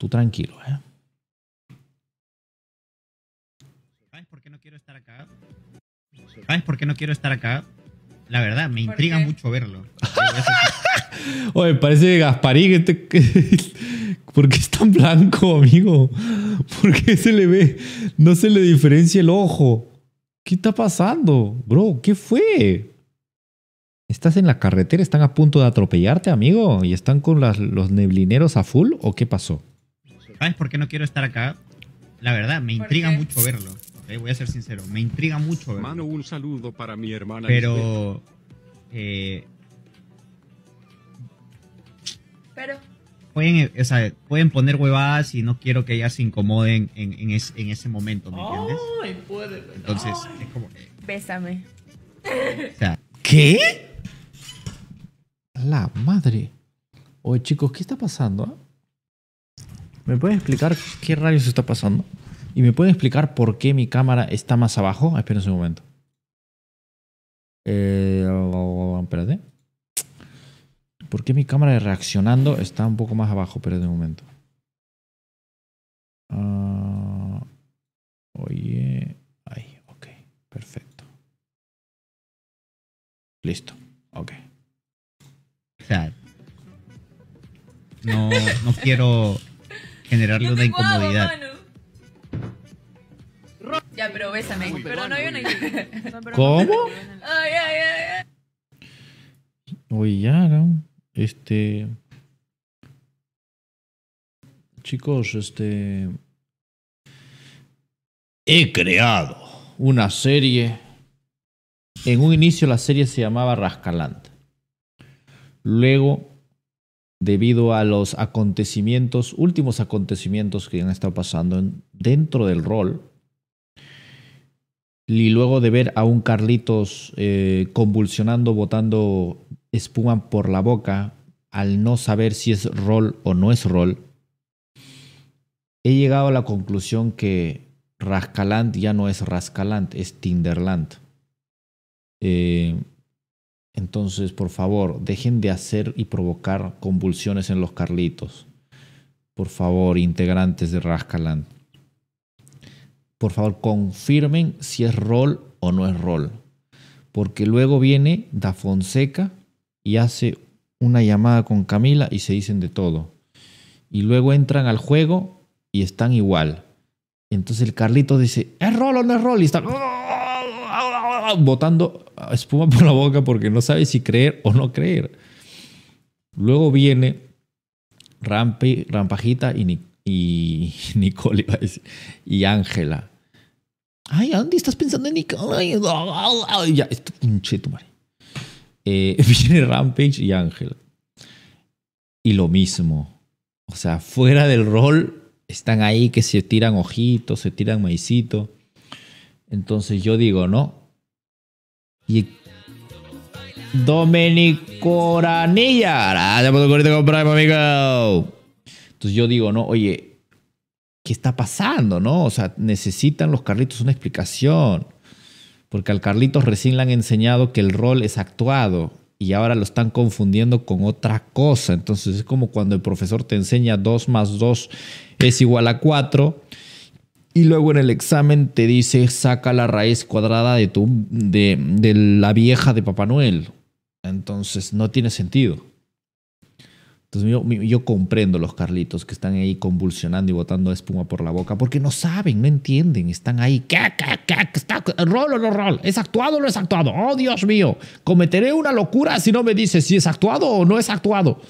Tú tranquilo, ¿eh? ¿Sabes por qué no quiero estar acá? ¿Sabes por qué no quiero estar acá? La verdad, me intriga mucho verlo. Oye, parece Gasparín. Este, ¿Por qué es tan blanco, amigo? ¿Por qué se le ve? No se le diferencia el ojo. ¿Qué está pasando? Bro, ¿qué fue? ¿Estás en la carretera? ¿Están a punto de atropellarte, amigo? ¿Y están con los neblineros a full o qué pasó? ¿Sabes por qué no quiero estar acá? La verdad, me intriga mucho verlo. voy a ser sincero, me intriga mucho verlo. un saludo para mi hermana. Pero. Eh, Pero. Pueden, poner huevadas y no quiero que ellas se incomoden en, ese momento, ¿me entiendes? Ay, puede, Entonces, es como. que... O sea, ¿Qué? La madre. Oye, chicos, ¿qué está pasando? Ah? ¿me puede explicar qué rayos está pasando? ¿Y me puede explicar por qué mi cámara está más abajo? Ah, Espérense un momento. Eh, espérate. ¿Por qué mi cámara reaccionando está un poco más abajo? Espérate un momento. Ah, oye. Ahí, ok. Perfecto. Listo. Ok. no, no quiero generarle una incomodidad. ya, pero bésame. pero no hay una. ¿Cómo? Ay, ya, Este. Chicos, este. He creado una serie. En un inicio la serie se llamaba Rascalante. Luego debido a los acontecimientos, últimos acontecimientos que han estado pasando dentro del rol. Y luego de ver a un Carlitos eh, convulsionando, botando espuma por la boca, al no saber si es rol o no es rol, he llegado a la conclusión que Rascaland ya no es Rascaland, es Tinderland. Eh, entonces, por favor, dejen de hacer y provocar convulsiones en los Carlitos. Por favor, integrantes de Rascaland. Por favor, confirmen si es rol o no es rol. Porque luego viene Da Fonseca y hace una llamada con Camila y se dicen de todo. Y luego entran al juego y están igual. Entonces el Carlito dice, ¿es rol o no es rol? Y están botando espuma por la boca porque no sabe si creer o no creer. Luego viene Rampi, Rampajita y, y Nicole, y Ángela. Ay, Andy, estás pensando en Nicole. Ay, ya, viene Rampage y Ángela. Y lo mismo. O sea, fuera del rol, están ahí que se tiran ojitos, se tiran maicito. Entonces yo digo, no, y Domenico Ranilla! Gracias ya amigo. Entonces yo digo, ¿no? Oye, ¿qué está pasando, no? O sea, necesitan los Carlitos una explicación. Porque al Carlitos recién le han enseñado que el rol es actuado y ahora lo están confundiendo con otra cosa. Entonces es como cuando el profesor te enseña 2 más 2 es igual a 4 y luego en el examen te dice saca la raíz cuadrada de, tu, de, de la vieja de Papá Noel. Entonces no tiene sentido. Entonces yo, comprendo los Carlitos que están ahí convulsionando y botando espuma por la boca porque no saben, no entienden, están ahí. ¿Qué, qué, qué? Está, ¿Rol o no rol? ¿Es actuado o no es actuado? Oh, Dios mío, cometeré una locura si no me dices si es actuado o no es actuado.